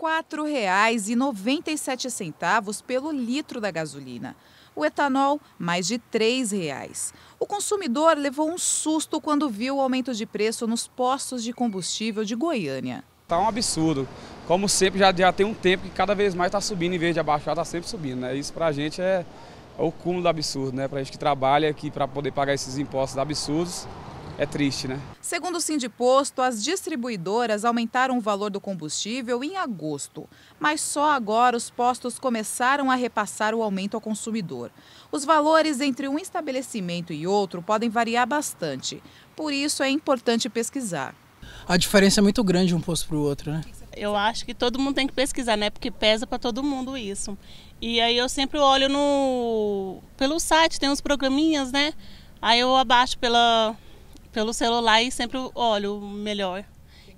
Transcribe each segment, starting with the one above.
R$ 4,97 pelo litro da gasolina. O etanol, mais de R$ reais. O consumidor levou um susto quando viu o aumento de preço nos postos de combustível de Goiânia. Está um absurdo. Como sempre, já, já tem um tempo que cada vez mais está subindo, em vez de abaixar, está sempre subindo. Né? Isso para a gente é, é o cúmulo do absurdo, né? Para a gente que trabalha aqui para poder pagar esses impostos absurdos, é triste, né? Segundo o Sindiposto, as distribuidoras aumentaram o valor do combustível em agosto, mas só agora os postos começaram a repassar o aumento ao consumidor. Os valores entre um estabelecimento e outro podem variar bastante, por isso é importante pesquisar. A diferença é muito grande de um posto para o outro, né? Eu acho que todo mundo tem que pesquisar, né? Porque pesa para todo mundo isso. E aí eu sempre olho no pelo site, tem uns programinhas, né? Aí eu abaixo pela pelo celular e sempre olho melhor.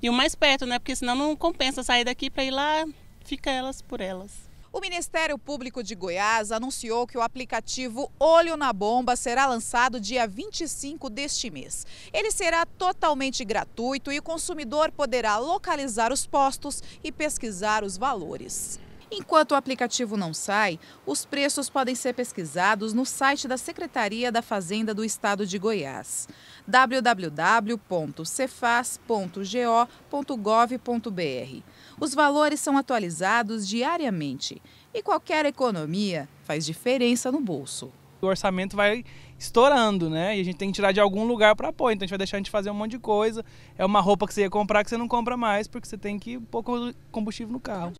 E o mais perto, né? Porque senão não compensa sair daqui para ir lá, fica elas por elas. O Ministério Público de Goiás anunciou que o aplicativo Olho na Bomba será lançado dia 25 deste mês. Ele será totalmente gratuito e o consumidor poderá localizar os postos e pesquisar os valores. Enquanto o aplicativo não sai, os preços podem ser pesquisados no site da Secretaria da Fazenda do Estado de Goiás, www.cefaz.go.gov.br. Os valores são atualizados diariamente e qualquer economia faz diferença no bolso. O orçamento vai estourando, né? E a gente tem que tirar de algum lugar para pôr. Então a gente vai deixar a gente fazer um monte de coisa. É uma roupa que você ia comprar que você não compra mais porque você tem que pôr combustível no carro.